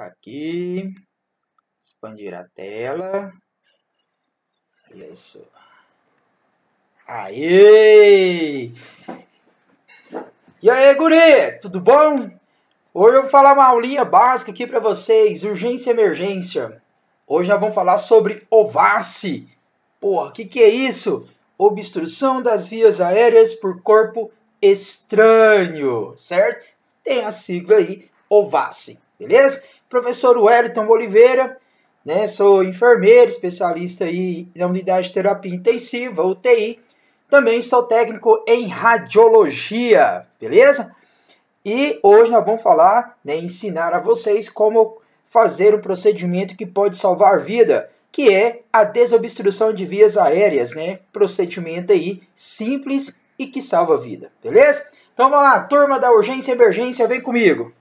aqui, expandir a tela. Isso. aí E aí, guri, tudo bom? Hoje eu vou falar uma aulinha básica aqui para vocês, urgência e emergência. Hoje nós vamos falar sobre OVACE. Porra, o que, que é isso? Obstrução das vias aéreas por corpo estranho, certo? Tem a sigla aí, OVACE, beleza? professor Wellington Oliveira, né? Sou enfermeiro, especialista aí na unidade de terapia intensiva, UTI. Também sou técnico em radiologia, beleza? E hoje nós vamos falar, né, ensinar a vocês como fazer um procedimento que pode salvar vida, que é a desobstrução de vias aéreas, né? Procedimento aí simples e que salva vida, beleza? Então vamos lá, turma da urgência e emergência, vem comigo.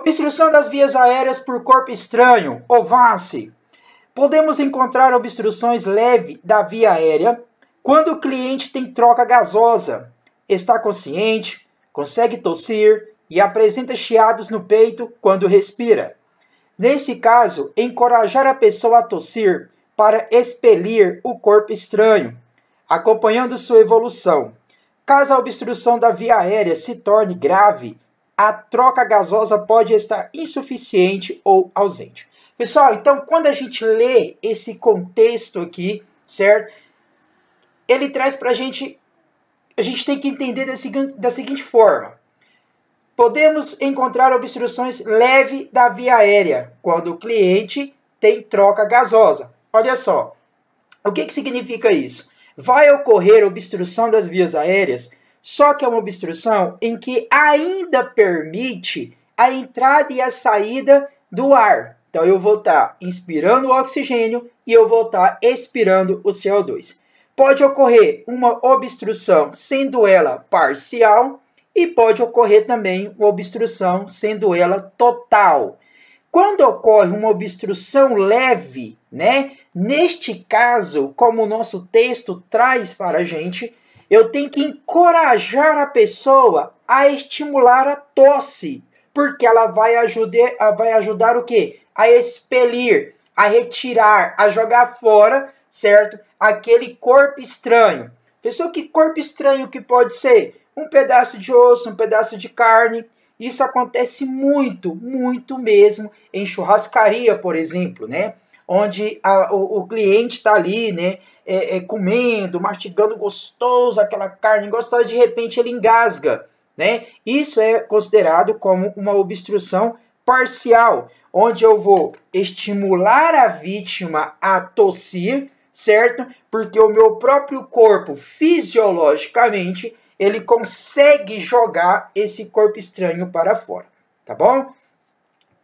Obstrução das vias aéreas por corpo estranho, OVACE. Podemos encontrar obstruções leves da via aérea quando o cliente tem troca gasosa, está consciente, consegue tossir e apresenta chiados no peito quando respira. Nesse caso, encorajar a pessoa a tossir para expelir o corpo estranho, acompanhando sua evolução. Caso a obstrução da via aérea se torne grave, a troca gasosa pode estar insuficiente ou ausente. Pessoal, então quando a gente lê esse contexto aqui, certo? Ele traz para a gente, a gente tem que entender da, seguinte, da seguinte forma. Podemos encontrar obstruções leve da via aérea quando o cliente tem troca gasosa. Olha só, o que, que significa isso? Vai ocorrer obstrução das vias aéreas só que é uma obstrução em que ainda permite a entrada e a saída do ar. Então eu vou estar tá inspirando o oxigênio e eu vou estar tá expirando o CO2. Pode ocorrer uma obstrução, sendo ela parcial, e pode ocorrer também uma obstrução, sendo ela total. Quando ocorre uma obstrução leve, né? Neste caso, como o nosso texto traz para a gente, eu tenho que encorajar a pessoa a estimular a tosse, porque ela vai ajudar, vai ajudar o quê? A expelir, a retirar, a jogar fora, certo? Aquele corpo estranho. Pessoal, que corpo estranho que pode ser? Um pedaço de osso, um pedaço de carne. Isso acontece muito, muito mesmo em churrascaria, por exemplo, né? onde a, o, o, cliente está ali, né, é, é, comendo, mastigando gostoso aquela carne gostosa, de repente ele engasga, né? Isso é considerado como uma obstrução parcial, onde eu vou estimular a vítima a tossir, certo? Porque o meu próprio corpo, fisiologicamente, ele consegue jogar esse corpo estranho para fora, tá bom?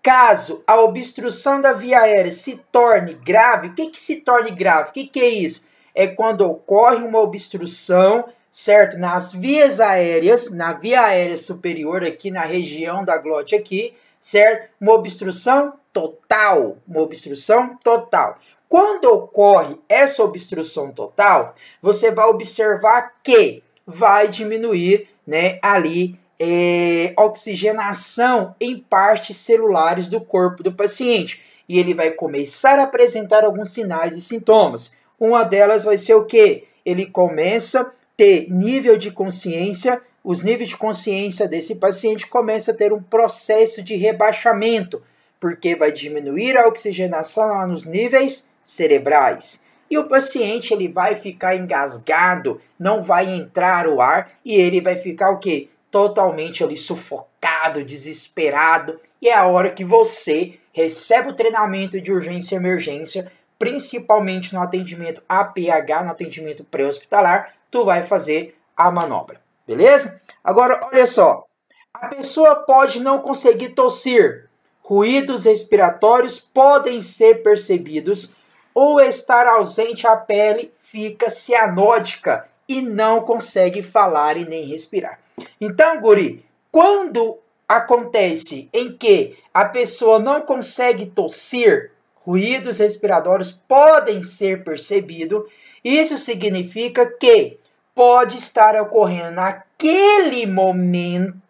Caso a obstrução da via aérea se torne grave, o que, que se torne grave? O que, que é isso? É quando ocorre uma obstrução, certo? Nas vias aéreas, na via aérea superior, aqui na região da glote aqui, certo? Uma obstrução total, uma obstrução total. Quando ocorre essa obstrução total, você vai observar que vai diminuir, né, ali é, oxigenação em partes celulares do corpo do paciente. E ele vai começar a apresentar alguns sinais e sintomas. Uma delas vai ser o quê? Ele começa a ter nível de consciência, os níveis de consciência desse paciente começa a ter um processo de rebaixamento, porque vai diminuir a oxigenação lá nos níveis cerebrais e o paciente ele vai ficar engasgado, não vai entrar o ar e ele vai ficar o quê? totalmente ali sufocado, desesperado, e é a hora que você recebe o treinamento de urgência e emergência, principalmente no atendimento APH, no atendimento pré-hospitalar, tu vai fazer a manobra, beleza? Agora, olha só, a pessoa pode não conseguir tossir, ruídos respiratórios podem ser percebidos ou estar ausente a pele fica cianótica e não consegue falar e nem respirar. Então, guri, quando acontece em que a pessoa não consegue tossir, ruídos respiratórios podem ser percebidos, isso significa que pode estar ocorrendo naquele momento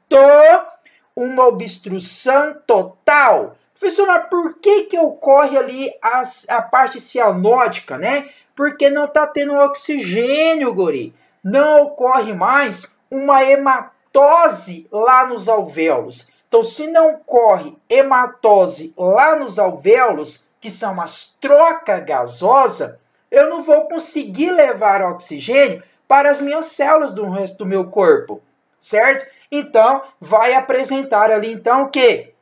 uma obstrução total. Professor, mas por que, que ocorre ali a, a parte cianótica, né? Porque não está tendo oxigênio, guri. Não ocorre mais uma hematose lá nos alvéolos. Então, se não ocorre hematose lá nos alvéolos, que são as trocas gasosas, eu não vou conseguir levar oxigênio para as minhas células do resto do meu corpo, certo? Então, vai apresentar ali então que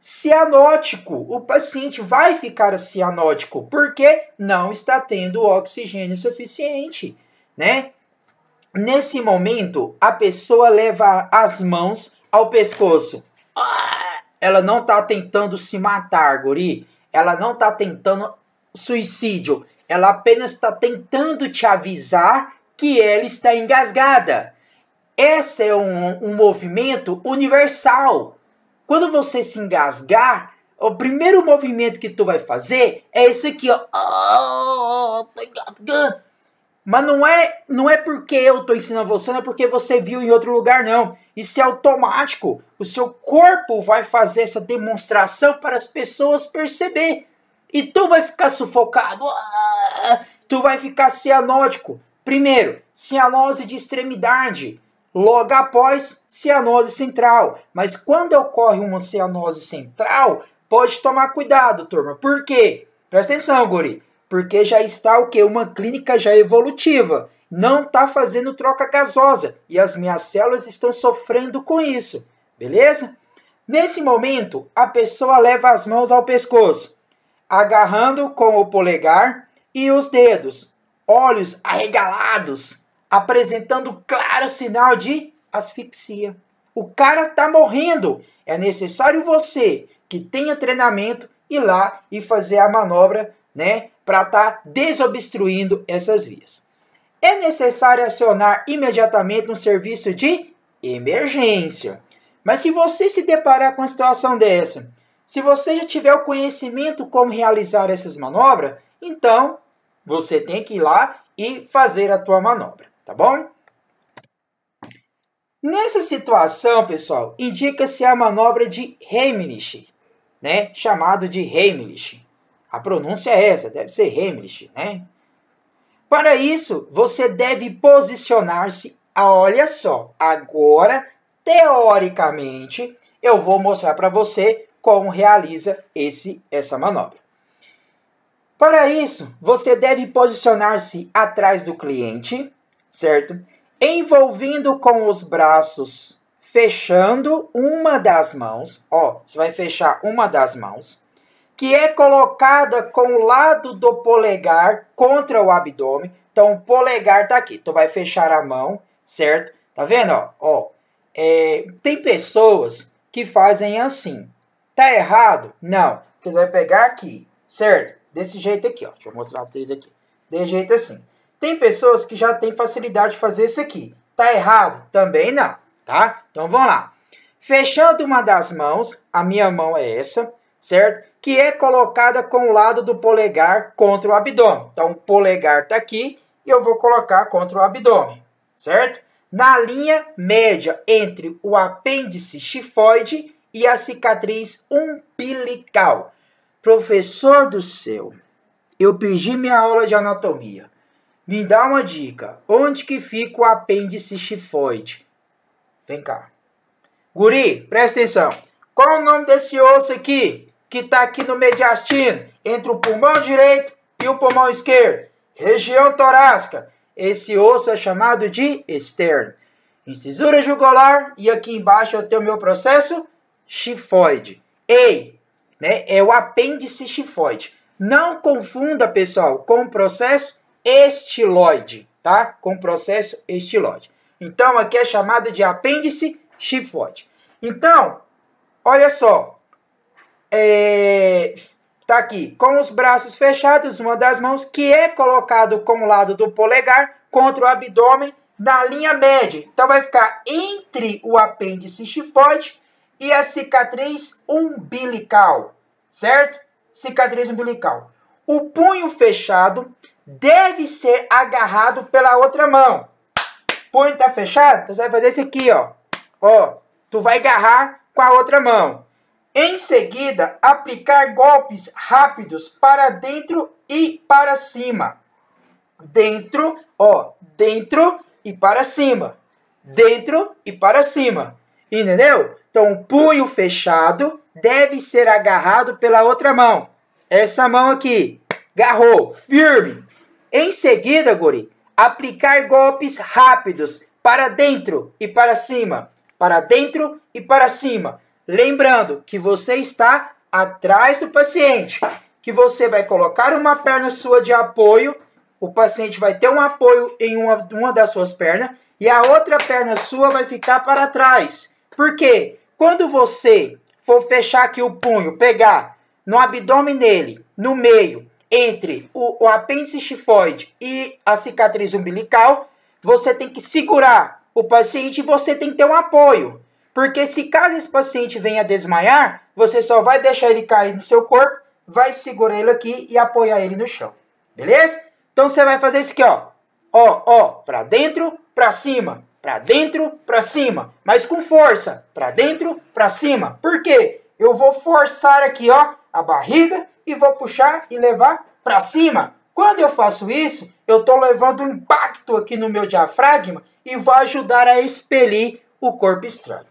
cianótico, o paciente vai ficar cianótico porque não está tendo oxigênio suficiente, né? Nesse momento, a pessoa leva as mãos ao pescoço. Ela não está tentando se matar, guri. Ela não está tentando suicídio. Ela apenas está tentando te avisar que ela está engasgada. Esse é um, um movimento universal. Quando você se engasgar, o primeiro movimento que tu vai fazer é esse aqui, ó. Mas não é, não é porque eu estou ensinando você, não é porque você viu em outro lugar, não. Isso é automático. O seu corpo vai fazer essa demonstração para as pessoas perceber. E tu vai ficar sufocado. Ah, tu vai ficar cianótico. Primeiro, cianose de extremidade. Logo após, cianose central. Mas quando ocorre uma cianose central, pode tomar cuidado, turma. Por quê? Presta atenção, guri porque já está o que? Uma clínica já evolutiva. Não está fazendo troca gasosa e as minhas células estão sofrendo com isso, beleza? Nesse momento, a pessoa leva as mãos ao pescoço, agarrando com o polegar e os dedos, olhos arregalados, apresentando claro sinal de asfixia. O cara tá morrendo. É necessário você que tenha treinamento ir lá e fazer a manobra, né, para estar tá desobstruindo essas vias. É necessário acionar imediatamente um serviço de emergência. Mas se você se deparar com uma situação dessa, se você já tiver o conhecimento como realizar essas manobras, então você tem que ir lá e fazer a tua manobra, tá bom? Nessa situação, pessoal, indica-se a manobra de Heimlich, né? Chamado de Heimlich. A pronúncia é essa, deve ser Heimlich, né? Para isso, você deve posicionar-se. Ah, olha só, agora, teoricamente, eu vou mostrar para você como realiza esse, essa manobra. Para isso, você deve posicionar-se atrás do cliente, certo? Envolvendo com os braços, fechando uma das mãos. Ó, você vai fechar uma das mãos, que é colocada com o lado do polegar contra o abdômen. Então, o polegar tá aqui. Tu então, vai fechar a mão, certo? Tá vendo? Ó, ó é, tem pessoas que fazem assim. Tá errado? Não. Você vai pegar aqui, certo? Desse jeito aqui, ó. Deixa eu mostrar pra vocês aqui. Desse jeito assim. Tem pessoas que já têm facilidade de fazer isso aqui. Tá errado? Também não, tá? Então, vamos lá. Fechando uma das mãos, a minha mão é essa, certo? que é colocada com o lado do polegar contra o abdômen. Então, o polegar está aqui e eu vou colocar contra o abdômen, certo? Na linha média entre o apêndice chifoide e a cicatriz umbilical. Professor do céu, eu perdi minha aula de anatomia. Me dá uma dica. Onde que fica o apêndice chifoide? Vem cá. Guri, presta atenção. Qual o nome desse osso aqui? que está aqui no mediastino, entre o pulmão direito e o pulmão esquerdo, região torácica. Esse osso é chamado de externo. Incisura jugular e aqui embaixo eu tenho meu processo chifoide. Ei, né? É o apêndice chifoide. Não confunda, pessoal, com o processo estiloide, tá? Com o processo estiloide. Então, aqui é chamado de apêndice chifoide. Então, olha só, é, tá aqui, com os braços fechados, uma das mãos que é colocado com o lado do polegar contra o abdômen na linha média. Então vai ficar entre o apêndice chifote e a cicatriz umbilical, certo? Cicatriz umbilical. O punho fechado deve ser agarrado pela outra mão. Punho tá fechado? Então você vai fazer isso aqui, ó. Ó, tu vai agarrar com a outra mão. Em seguida, aplicar golpes rápidos para dentro e para cima. Dentro, ó, dentro e para cima. Dentro e para cima. Entendeu? Então, o punho fechado deve ser agarrado pela outra mão. Essa mão aqui. Garrou, firme. Em seguida, guri, aplicar golpes rápidos para dentro e para cima. Para dentro e para cima. Lembrando que você está atrás do paciente, que você vai colocar uma perna sua de apoio, o paciente vai ter um apoio em uma, uma das suas pernas e a outra perna sua vai ficar para trás. Por quê? Quando você for fechar aqui o punho, pegar no abdômen dele, no meio, entre o, o apêndice chifoide e a cicatriz umbilical, você tem que segurar o paciente e você tem que ter um apoio. Porque se caso esse paciente venha desmaiar, você só vai deixar ele cair no seu corpo, vai segurar ele aqui e apoiar ele no chão. Beleza? Então você vai fazer isso aqui, ó. Ó, ó, para dentro, para cima, para dentro, para cima, mas com força, para dentro, para cima. Por quê? Eu vou forçar aqui, ó, a barriga e vou puxar e levar para cima. Quando eu faço isso, eu estou levando um impacto aqui no meu diafragma e vai ajudar a expelir o corpo estranho.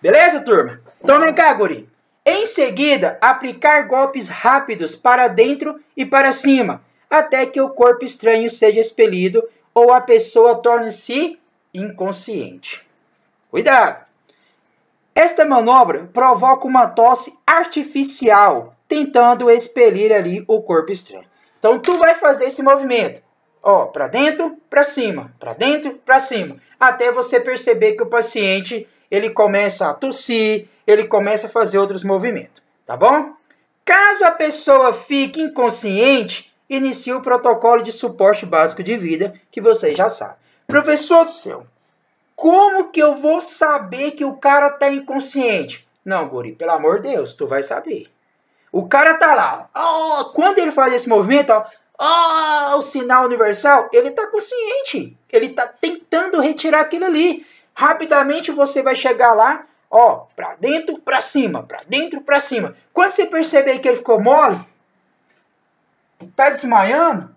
Beleza, turma? Então vem cá, guri. Em seguida, aplicar golpes rápidos para dentro e para cima, até que o corpo estranho seja expelido ou a pessoa torne-se inconsciente. Cuidado! Esta manobra provoca uma tosse artificial, tentando expelir ali o corpo estranho. Então tu vai fazer esse movimento, ó, para dentro, para cima, para dentro, para cima, até você perceber que o paciente ele começa a tossir, ele começa a fazer outros movimentos, tá bom? Caso a pessoa fique inconsciente, inicie o protocolo de suporte básico de vida, que vocês já sabem. Professor do céu, como que eu vou saber que o cara tá inconsciente? Não, guri, pelo amor de Deus, tu vai saber. O cara tá lá. Ó, quando ele faz esse movimento, ó, o sinal universal, ele tá consciente. Ele tá tentando retirar aquilo ali rapidamente você vai chegar lá, ó, para dentro, para cima, para dentro, para cima. Quando você perceber que ele ficou mole, tá desmaiando,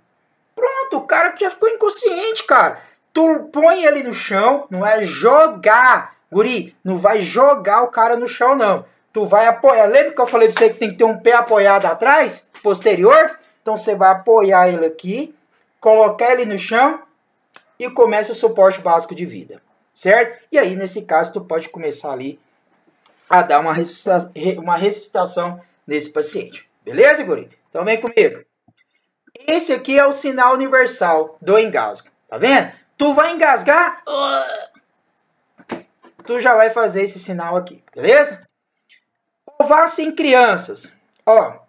pronto, o cara já ficou inconsciente, cara. Tu põe ele no chão, não é jogar, guri, não vai jogar o cara no chão, não. Tu vai apoiar. Lembra que eu falei pra você que tem que ter um pé apoiado atrás, posterior? Então você vai apoiar ele aqui, colocar ele no chão e começa o suporte básico de vida certo? E aí, nesse caso, tu pode começar ali a dar uma, ressuscita uma ressuscitação nesse paciente. Beleza, guri? Então vem comigo. Esse aqui é o sinal universal do engasgo, tá vendo? Tu vai engasgar, tu já vai fazer esse sinal aqui, beleza? Ovácio em crianças. Ó,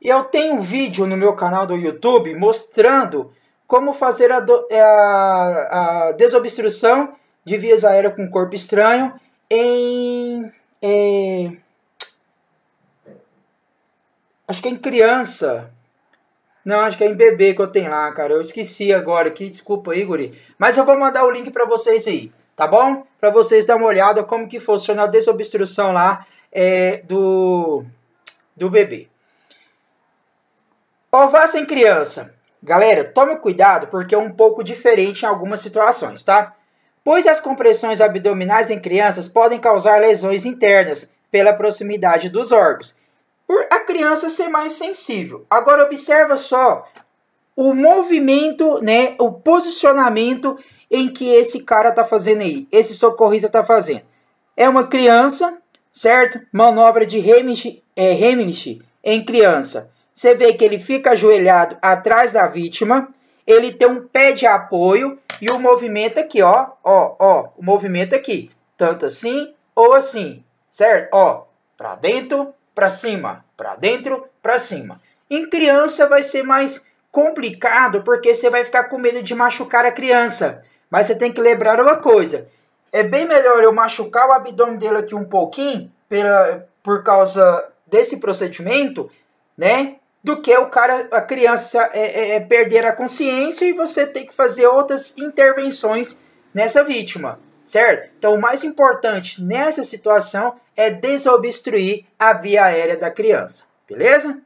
eu tenho um vídeo no meu canal do YouTube mostrando como fazer a, do, a, a desobstrução de vias aéreas com corpo estranho em, acho que é em criança. Não, acho que é em bebê que eu tenho lá, cara. Eu esqueci agora aqui, desculpa aí, guri. Mas eu vou mandar o link para vocês aí, tá bom? Para vocês dar uma olhada como que funciona a desobstrução lá é, do, do bebê. Ovácio em criança. Galera, tome cuidado porque é um pouco diferente em algumas situações, tá? pois as compressões abdominais em crianças podem causar lesões internas pela proximidade dos órgãos, por a criança ser mais sensível. Agora observa só o movimento, né, o posicionamento em que esse cara está fazendo aí, esse socorrista está fazendo. É uma criança, certo? Manobra de Hemlich, é, em criança. Você vê que ele fica ajoelhado atrás da vítima, ele tem um pé de apoio e o movimento aqui, ó, ó, ó, o movimento aqui, tanto assim ou assim, certo? Ó, para dentro, para cima, para dentro, para cima. Em criança vai ser mais complicado porque você vai ficar com medo de machucar a criança. Mas você tem que lembrar uma coisa: é bem melhor eu machucar o abdômen dele aqui um pouquinho pela, por causa desse procedimento, né? do que o cara, a criança é, é, é, perder a consciência e você ter que fazer outras intervenções nessa vítima, certo? Então, o mais importante nessa situação é desobstruir a via aérea da criança, beleza?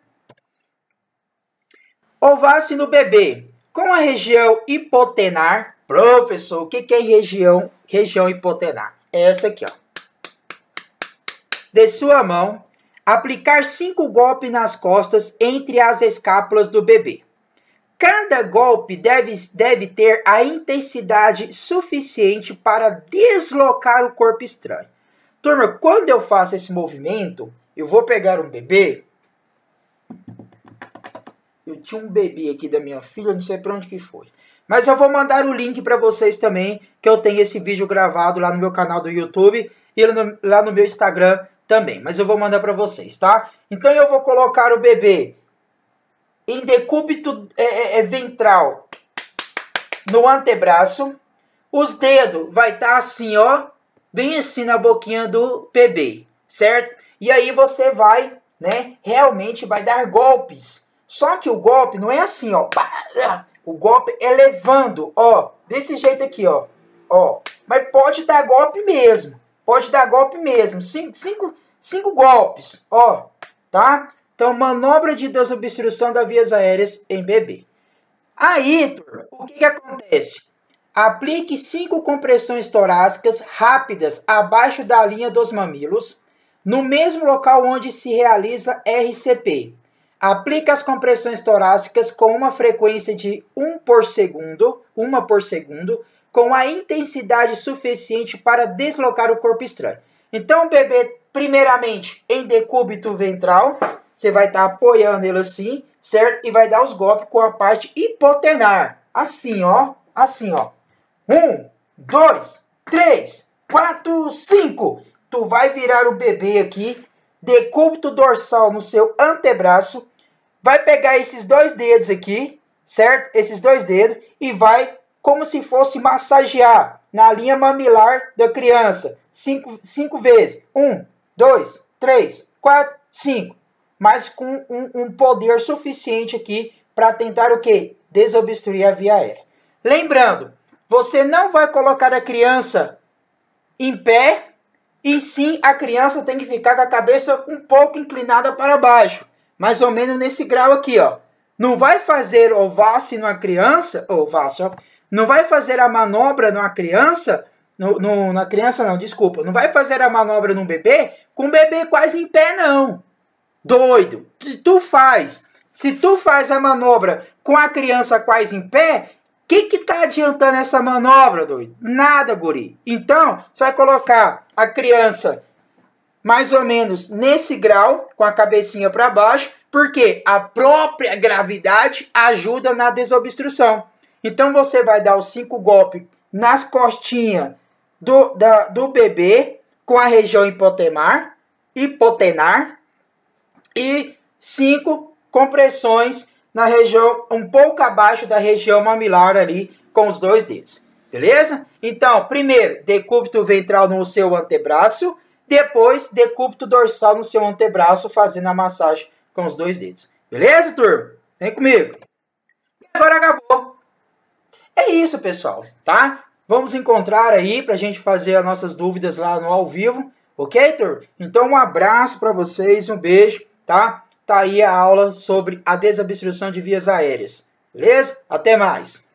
Ováce no bebê. Com a região hipotenar, professor, o que, que é região, região hipotenar? É essa aqui, ó. De sua mão aplicar cinco golpes nas costas entre as escápulas do bebê. Cada golpe deve, deve ter a intensidade suficiente para deslocar o corpo estranho. Turma, quando eu faço esse movimento, eu vou pegar um bebê. Eu tinha um bebê aqui da minha filha, não sei para onde que foi. Mas eu vou mandar o link para vocês também, que eu tenho esse vídeo gravado lá no meu canal do YouTube e lá no, lá no meu Instagram, também, mas eu vou mandar para vocês, tá? Então eu vou colocar o bebê em decúbito é, é, é ventral no antebraço. Os dedos vai estar tá assim, ó, bem assim na boquinha do bebê, certo? E aí você vai, né, realmente vai dar golpes. Só que o golpe não é assim, ó. O golpe é levando, ó, desse jeito aqui, ó. Ó, mas pode dar golpe mesmo. Pode dar golpe mesmo. Cinco, cinco, cinco golpes, ó, tá? Então, manobra de desobstrução das vias aéreas em bebê. Aí, o que, que acontece? Aplique cinco compressões torácicas rápidas abaixo da linha dos mamilos, no mesmo local onde se realiza RCP. Aplique as compressões torácicas com uma frequência de 1 um por segundo, uma por segundo, com a intensidade suficiente para deslocar o corpo estranho. Então, o bebê, primeiramente, em decúbito ventral, você vai estar tá apoiando ele assim, certo? E vai dar os golpes com a parte hipotenar. Assim, ó. Assim, ó. Um, dois, três, quatro, cinco. Tu vai virar o bebê aqui, decúbito dorsal no seu antebraço, vai pegar esses dois dedos aqui, certo? Esses dois dedos e vai como se fosse massagear na linha mamilar da criança cinco, cinco vezes. Um, dois, três, quatro, cinco. Mas com um, um poder suficiente aqui para tentar o quê? Desobstruir a via aérea. Lembrando, você não vai colocar a criança em pé e sim a criança tem que ficar com a cabeça um pouco inclinada para baixo, mais ou menos nesse grau aqui, ó. Não vai fazer ovácio na criança, ovácio, ó não vai fazer a manobra numa criança, no, no, na criança não, desculpa, não vai fazer a manobra num bebê com o bebê quase em pé, não. Doido. Se tu faz, se tu faz a manobra com a criança quase em pé, o que que tá adiantando essa manobra, doido? Nada, guri. Então, você vai colocar a criança mais ou menos nesse grau, com a cabecinha para baixo, porque a própria gravidade ajuda na desobstrução. Então você vai dar os cinco golpes nas costinhas do, da, do bebê com a região hipotenar, hipotenar e cinco compressões na região um pouco abaixo da região mamilar ali com os dois dedos. Beleza? Então, primeiro, decúbito ventral no seu antebraço, depois decúbito dorsal no seu antebraço, fazendo a massagem com os dois dedos. Beleza, turma? Vem comigo. E agora acabou. É isso, pessoal, tá? Vamos encontrar aí para a gente fazer as nossas dúvidas lá no ao vivo, ok, Tur? Então, um abraço para vocês, um beijo, tá? Tá aí a aula sobre a desabstrução de vias aéreas. Beleza? Até mais!